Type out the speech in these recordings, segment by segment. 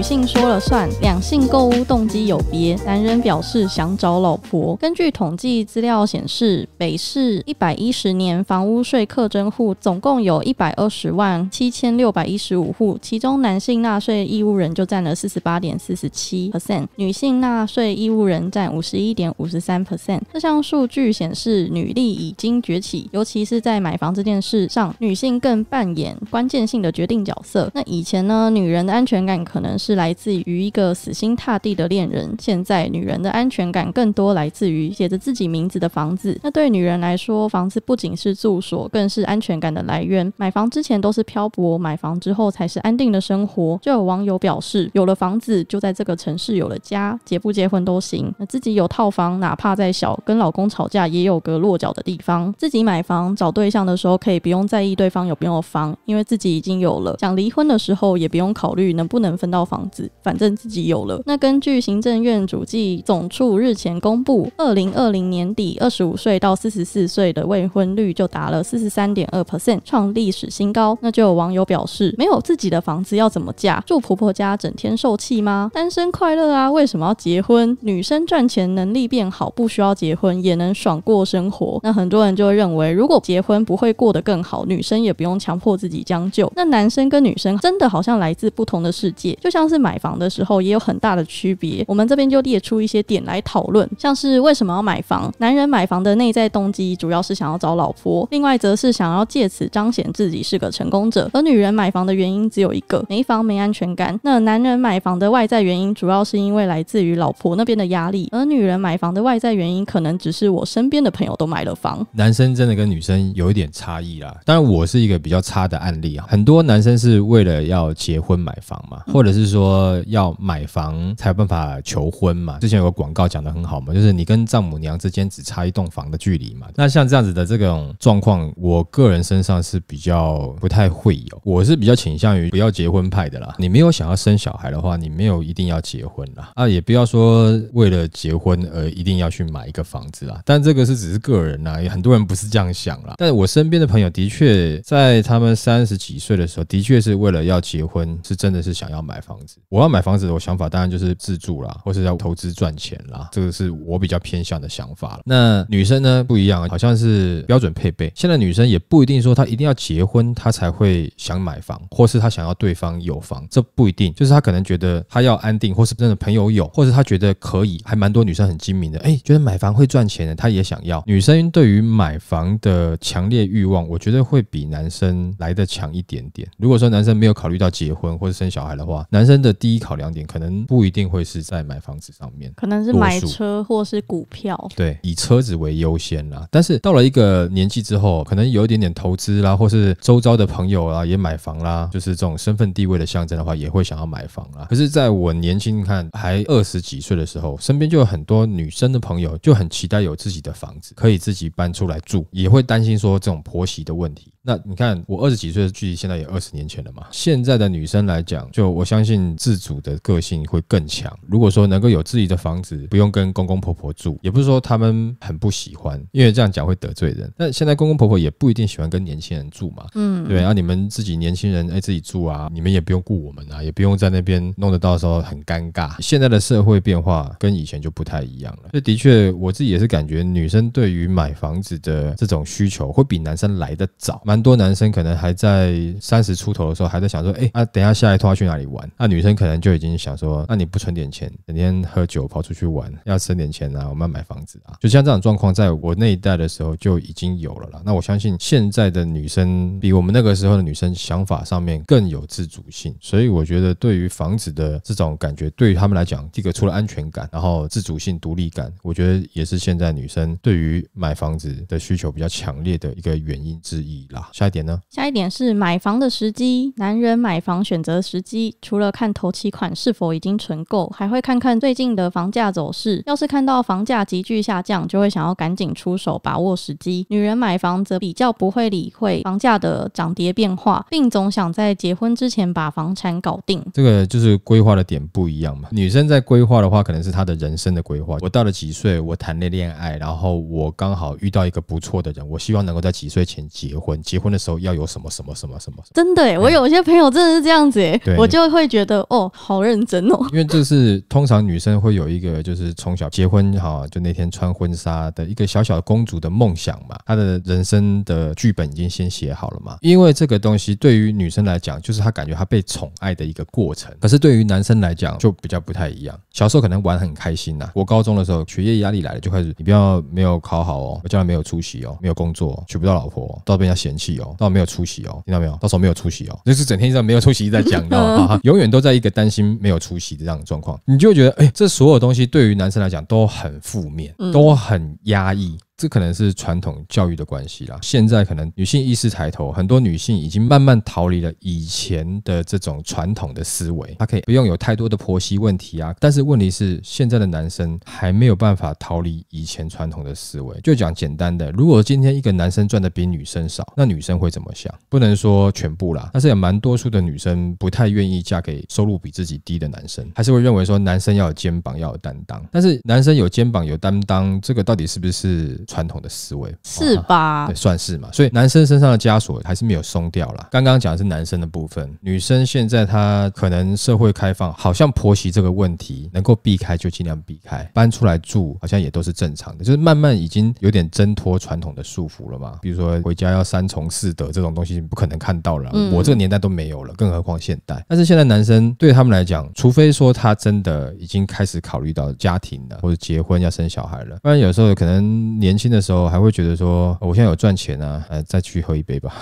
女性说了算，两性购物动机有别。男人表示想找老婆。根据统计资料显示，北市一百一十年房屋税课征户总共有一百二十万七千六百一十五户，其中男性纳税义务人就占了四十八点四十七 percent，女性纳税义务人占五十一点五十三 percent。这项数据显示，女力已经崛起，尤其是在买房这件事上，女性更扮演关键性的决定角色。那以前呢，女人的安全感可能是。是来自于一个死心塌地的恋人。现在女人的安全感更多来自于写着自己名字的房子。那对女人来说，房子不仅是住所，更是安全感的来源。买房之前都是漂泊，买房之后才是安定的生活。就有网友表示，有了房子，就在这个城市有了家，结不结婚都行。那自己有套房，哪怕再小，跟老公吵架也有个落脚的地方。自己买房找对象的时候，可以不用在意对方有没有房，因为自己已经有了。想离婚的时候，也不用考虑能不能分到房。房子，反正自己有了。那根据行政院主计总处日前公布，二零二零年底二十五岁到四十四岁的未婚率就达了四十三点二 percent，创历史新高。那就有网友表示，没有自己的房子要怎么嫁？住婆婆家整天受气吗？单身快乐啊，为什么要结婚？女生赚钱能力变好，不需要结婚也能爽过生活。那很多人就会认为，如果结婚不会过得更好，女生也不用强迫自己将就。那男生跟女生真的好像来自不同的世界，就像。是买房的时候也有很大的区别，我们这边就列出一些点来讨论，像是为什么要买房？男人买房的内在动机主要是想要找老婆，另外则是想要借此彰显自己是个成功者。而女人买房的原因只有一个，没房没安全感。那男人买房的外在原因主要是因为来自于老婆那边的压力，而女人买房的外在原因可能只是我身边的朋友都买了房。男生真的跟女生有一点差异啦，当然我是一个比较差的案例啊。很多男生是为了要结婚买房嘛，或者是说。说要买房才有办法求婚嘛？之前有个广告讲的很好嘛，就是你跟丈母娘之间只差一栋房的距离嘛。那像这样子的这种状况，我个人身上是比较不太会有。我是比较倾向于不要结婚派的啦。你没有想要生小孩的话，你没有一定要结婚啦。啊，也不要说为了结婚而一定要去买一个房子啦。但这个是只是个人呐，很多人不是这样想啦。但我身边的朋友的确在他们三十几岁的时候，的确是为了要结婚，是真的是想要买房。我要买房子，我想法当然就是自住啦，或是要投资赚钱啦，这个是我比较偏向的想法了。那女生呢不一样，好像是标准配备。现在女生也不一定说她一定要结婚，她才会想买房，或是她想要对方有房，这不一定。就是她可能觉得她要安定，或是真的朋友有，或者她觉得可以，还蛮多女生很精明的，哎，觉得买房会赚钱的，她也想要。女生对于买房的强烈欲望，我觉得会比男生来的强一点点。如果说男生没有考虑到结婚或者生小孩的话，男生。真的第一考量点，可能不一定会是在买房子上面，可能是买车或是股票。对，以车子为优先啦。但是到了一个年纪之后，可能有一点点投资啦，或是周遭的朋友啊也买房啦，就是这种身份地位的象征的话，也会想要买房啦。可是，在我年轻看还二十几岁的时候，身边就有很多女生的朋友，就很期待有自己的房子，可以自己搬出来住，也会担心说这种婆媳的问题。那你看，我二十几岁的距离，现在也二十年前了嘛。现在的女生来讲，就我相信自主的个性会更强。如果说能够有自己的房子，不用跟公公婆婆住，也不是说他们很不喜欢，因为这样讲会得罪人。那现在公公婆婆也不一定喜欢跟年轻人住嘛。嗯，对。然后你们自己年轻人哎自己住啊，你们也不用顾我们啊，也不用在那边弄得到时候很尴尬。现在的社会变化跟以前就不太一样了。这的确，我自己也是感觉，女生对于买房子的这种需求会比男生来得早。蛮多男生可能还在三十出头的时候，还在想说，哎，啊，等下下一趟去哪里玩？那女生可能就已经想说，那你不存点钱，整天喝酒跑出去玩，要存点钱啊，我们要买房子啊。就像这种状况，在我那一代的时候就已经有了啦。那我相信现在的女生比我们那个时候的女生想法上面更有自主性，所以我觉得对于房子的这种感觉，对于他们来讲，这个除了安全感，然后自主性、独立感，我觉得也是现在女生对于买房子的需求比较强烈的一个原因之一啦。下一点呢？下一点是买房的时机。男人买房选择时机，除了看头期款是否已经存够，还会看看最近的房价走势。要是看到房价急剧下降，就会想要赶紧出手，把握时机。女人买房则比较不会理会房价的涨跌变化，并总想在结婚之前把房产搞定。这个就是规划的点不一样嘛？女生在规划的话，可能是她的人生的规划。我到了几岁，我谈了恋爱，然后我刚好遇到一个不错的人，我希望能够在几岁前结婚。结婚的时候要有什么什么什么什么？真的我有些朋友真的是这样子哎，我就会觉得哦，好认真哦。因为这是通常女生会有一个，就是从小结婚哈，就那天穿婚纱的一个小小公主的梦想嘛。她的人生的剧本已经先写好了嘛。因为这个东西对于女生来讲，就是她感觉她被宠爱的一个过程。可是对于男生来讲，就比较不太一样。小时候可能玩很开心呐。我高中的时候学业压力来了，就开始你不要没有考好哦，我将来没有出息哦，没有工作，娶不到老婆，到别人嫌。气哦，到没有出息哦，听到没有？到时候没有出息哦，就是整天在没有出息在讲到，永远都在一个担心没有出息的这样的状况，你就觉得，哎，这所有东西对于男生来讲都很负面，都很压抑。这可能是传统教育的关系啦。现在可能女性意识抬头，很多女性已经慢慢逃离了以前的这种传统的思维，她可以不用有太多的婆媳问题啊。但是问题是，现在的男生还没有办法逃离以前传统的思维。就讲简单的，如果今天一个男生赚的比女生少，那女生会怎么想？不能说全部啦，但是也蛮多数的女生不太愿意嫁给收入比自己低的男生，还是会认为说男生要有肩膀要有担当。但是男生有肩膀有担当，这个到底是不是？传统的思维是吧？算是嘛。所以男生身上的枷锁还是没有松掉啦。刚刚讲的是男生的部分，女生现在她可能社会开放，好像婆媳这个问题能够避开就尽量避开，搬出来住好像也都是正常的。就是慢慢已经有点挣脱传统的束缚了嘛。比如说回家要三从四德这种东西不可能看到了，我这个年代都没有了，更何况现代。但是现在男生对他们来讲，除非说他真的已经开始考虑到家庭了，或者结婚要生小孩了，不然有时候可能年。年轻的时候还会觉得说，我现在有赚钱啊，呃，再去喝一杯吧，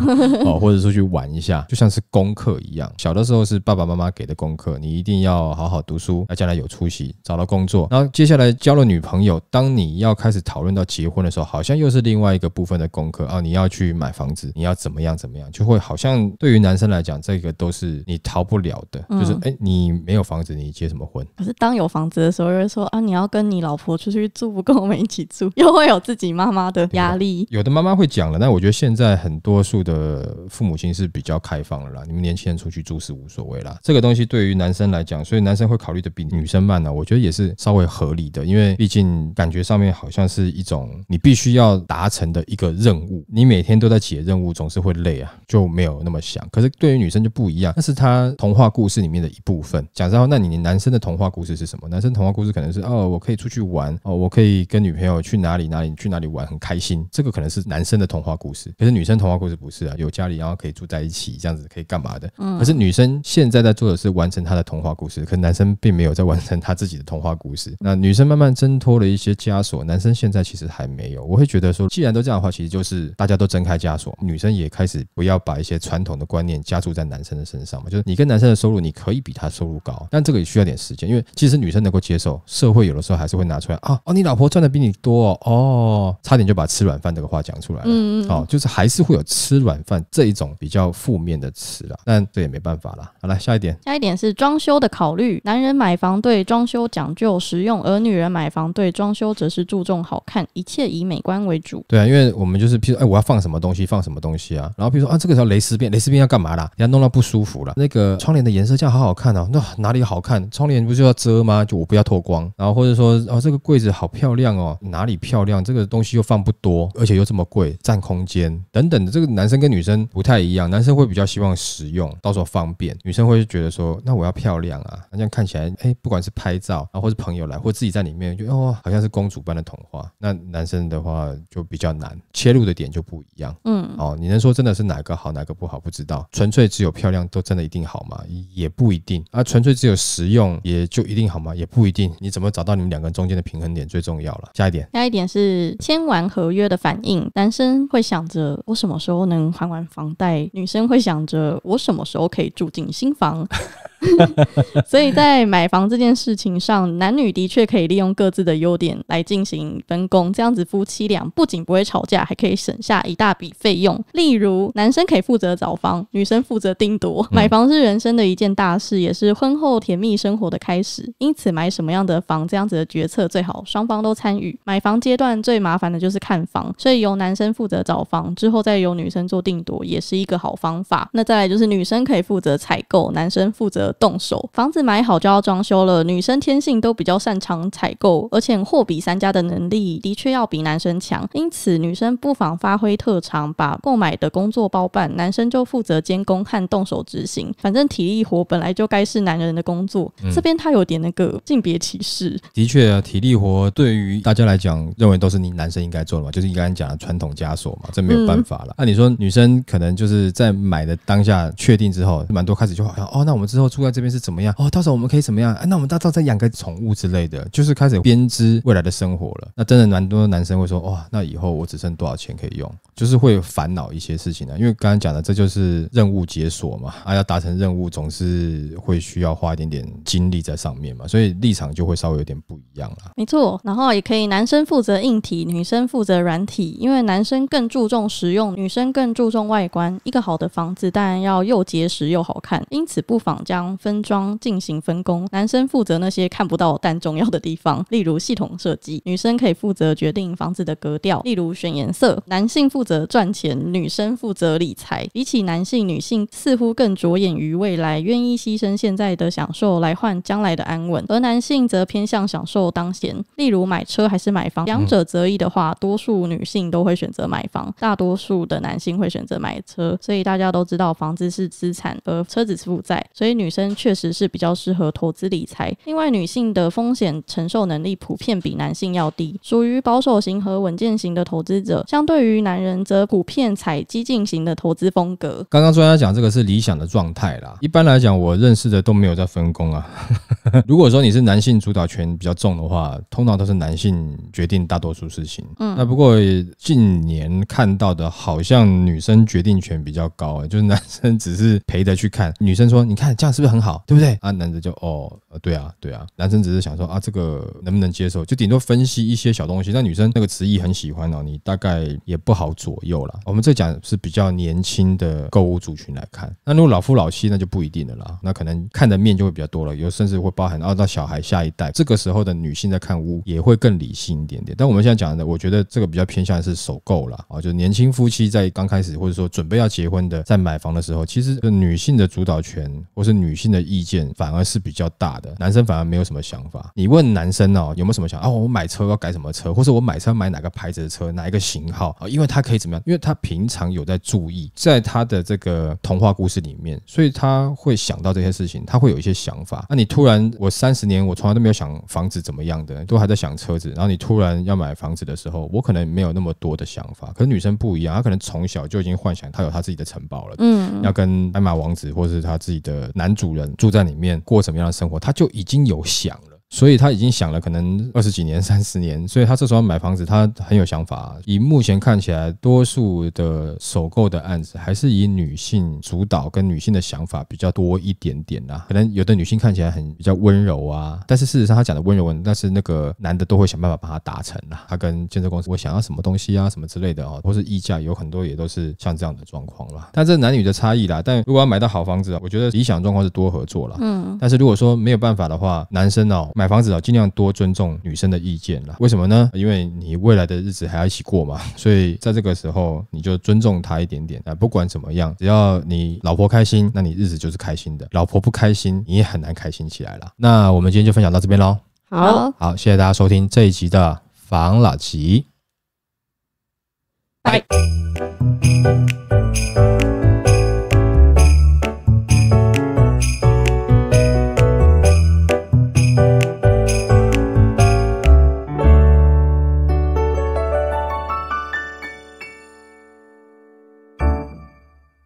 哦，或者说去玩一下，就像是功课一样。小的时候是爸爸妈妈给的功课，你一定要好好读书，那将来有出息，找到工作。然后接下来交了女朋友，当你要开始讨论到结婚的时候，好像又是另外一个部分的功课啊，你要去买房子，你要怎么样怎么样，就会好像对于男生来讲，这个都是你逃不了的，就是哎，你没有房子，你结什么婚？可是当有房子的时候，又会说啊，你要跟你老婆出去住，不跟我们一起住，又会。有自己妈妈的压力，有的妈妈会讲了，但我觉得现在很多数的父母亲是比较开放了啦。你们年轻人出去住是无所谓啦，这个东西对于男生来讲，所以男生会考虑的比女生慢呢。我觉得也是稍微合理的，因为毕竟感觉上面好像是一种你必须要达成的一个任务，你每天都在解任务，总是会累啊，就没有那么想。可是对于女生就不一样，那是她童话故事里面的一部分。讲实话，那你男生的童话故事是什么？男生童话故事可能是哦，我可以出去玩哦，我可以跟女朋友去哪里哪。哪里去哪里玩很开心，这个可能是男生的童话故事，可是女生童话故事不是啊，有家里然后可以住在一起，这样子可以干嘛的？嗯，可是女生现在在做的是完成她的童话故事，可男生并没有在完成他自己的童话故事。那女生慢慢挣脱了一些枷锁，男生现在其实还没有。我会觉得说，既然都这样的话，其实就是大家都挣开枷锁，女生也开始不要把一些传统的观念加注在男生的身上嘛，就是你跟男生的收入你可以比他收入高，但这个也需要点时间，因为其实女生能够接受，社会有的时候还是会拿出来啊，哦，你老婆赚的比你多哦。哦，差点就把“吃软饭”这个话讲出来了。嗯哦，就是还是会有“吃软饭”这一种比较负面的词了，但这也没办法了。好了，下一点，下一点是装修的考虑。男人买房对装修讲究实用，而女人买房对装修则是注重好看，一切以美观为主。对啊，因为我们就是，譬如，哎，我要放什么东西，放什么东西啊？然后，比如说啊，这个叫蕾丝边，蕾丝边要干嘛啦？要弄到不舒服了。那个窗帘的颜色这样好好看哦，那哪里好看？窗帘不就要遮吗？就我不要透光。然后或者说，哦，这个柜子好漂亮哦，哪里漂亮？量这个东西又放不多，而且又这么贵，占空间等等的。这个男生跟女生不太一样，男生会比较希望实用，到时候方便；女生会觉得说，那我要漂亮啊，那这样看起来，哎，不管是拍照啊，或是朋友来，或自己在里面，就哦，好像是公主般的童话。那男生的话就比较难切入的点就不一样。嗯，哦，你能说真的是哪个好，哪个不好？不知道，纯粹只有漂亮都真的一定好吗？也不一定啊。纯粹只有实用也就一定好吗？也不一定。你怎么找到你们两个人中间的平衡点最重要了。加一点，加一点。是签完合约的反应，男生会想着我什么时候能还完房贷，女生会想着我什么时候可以住进新房。所以，在买房这件事情上，男女的确可以利用各自的优点来进行分工。这样子，夫妻俩不仅不会吵架，还可以省下一大笔费用。例如，男生可以负责找房，女生负责定夺。买房是人生的一件大事，也是婚后甜蜜生活的开始。因此，买什么样的房，这样子的决策最好双方都参与。买房阶段最麻烦的就是看房，所以由男生负责找房，之后再由女生做定夺，也是一个好方法。那再来就是，女生可以负责采购，男生负责。动手，房子买好就要装修了。女生天性都比较擅长采购，而且货比三家的能力的确要比男生强。因此，女生不妨发挥特长，把购买的工作包办，男生就负责监工和动手执行。反正体力活本来就该是男人的工作，这边他有点那个性别歧视。的确啊，体力活对于大家来讲，认为都是你男生应该做的嘛，就是你刚才讲的传统枷锁嘛，这没有办法了。那你说女生可能就是在买的当下确定之后，蛮多开始就好像哦，那我们之后。住在这边是怎么样哦？到时候我们可以怎么样？哎，那我们到时候再养个宠物之类的，就是开始编织未来的生活了。那真的蛮多男生会说，哇，那以后我只剩多少钱可以用？就是会烦恼一些事情的，因为刚刚讲的这就是任务解锁嘛，啊，要达成任务总是会需要花一点点精力在上面嘛，所以立场就会稍微有点不一样了。没错，然后也可以男生负责硬体，女生负责软体，因为男生更注重实用，女生更注重外观。一个好的房子当然要又结实又好看，因此不妨这样。分装进行分工，男生负责那些看不到但重要的地方，例如系统设计；女生可以负责决定房子的格调，例如选颜色。男性负责赚钱，女生负责理财。比起男性，女性似乎更着眼于未来，愿意牺牲现在的享受来换将来的安稳，而男性则偏向享受当前。例如买车还是买房，两者择一的话，多数女性都会选择买房，大多数的男性会选择买车。所以大家都知道，房子是资产，而车子是负债。所以女。确实是比较适合投资理财。另外，女性的风险承受能力普遍比男性要低，属于保守型和稳健型的投资者，相对于男人则普遍采激进型的投资风格。刚刚专家讲这个是理想的状态啦。一般来讲，我认识的都没有在分工啊。如果说你是男性主导权比较重的话，通常都是男性决定大多数事情。嗯，那不过近年看到的，好像女生决定权比较高，哎，就是男生只是陪着去看，女生说你看这样是不是？很好，对不对啊？男子就哦，对啊，对啊。男生只是想说啊，这个能不能接受？就顶多分析一些小东西。那女生那个词意很喜欢哦，你大概也不好左右了。我们这讲是比较年轻的购物族群来看。那如果老夫老妻，那就不一定了啦。那可能看的面就会比较多了，有甚至会包含啊，到小孩下一代这个时候的女性在看屋也会更理性一点点。但我们现在讲的，我觉得这个比较偏向是首购了啊，就年轻夫妻在刚开始或者说准备要结婚的，在买房的时候，其实女性的主导权或是女女性的意见反而是比较大的，男生反而没有什么想法。你问男生哦，有没有什么想？哦，我买车要改什么车，或者我买车买哪个牌子的车，哪一个型号啊？因为他可以怎么样？因为他平常有在注意，在他的这个童话故事里面，所以他会想到这些事情，他会有一些想法。那你突然，我三十年我从来都没有想房子怎么样的，都还在想车子。然后你突然要买房子的时候，我可能没有那么多的想法。可是女生不一样，她可能从小就已经幻想她有她自己的城堡了，嗯，要跟白马王子，或者是她自己的男主。主人住在里面过什么样的生活，他就已经有想。所以他已经想了可能二十几年、三十年，所以他这时候买房子，他很有想法。以目前看起来，多数的首购的案子还是以女性主导，跟女性的想法比较多一点点啦。可能有的女性看起来很比较温柔啊，但是事实上他讲的温柔，但是那个男的都会想办法把它达成啦。他跟建设公司，我想要什么东西啊、什么之类的哦，或是溢价，有很多也都是像这样的状况啦。但这男女的差异啦，但如果要买到好房子，我觉得理想状况是多合作啦。嗯，但是如果说没有办法的话，男生哦。买房子啊，尽量多尊重女生的意见了。为什么呢？因为你未来的日子还要一起过嘛，所以在这个时候你就尊重她一点点啊。不管怎么样，只要你老婆开心，那你日子就是开心的。老婆不开心，你也很难开心起来了。那我们今天就分享到这边喽。好好，谢谢大家收听这一集的房老吉，拜。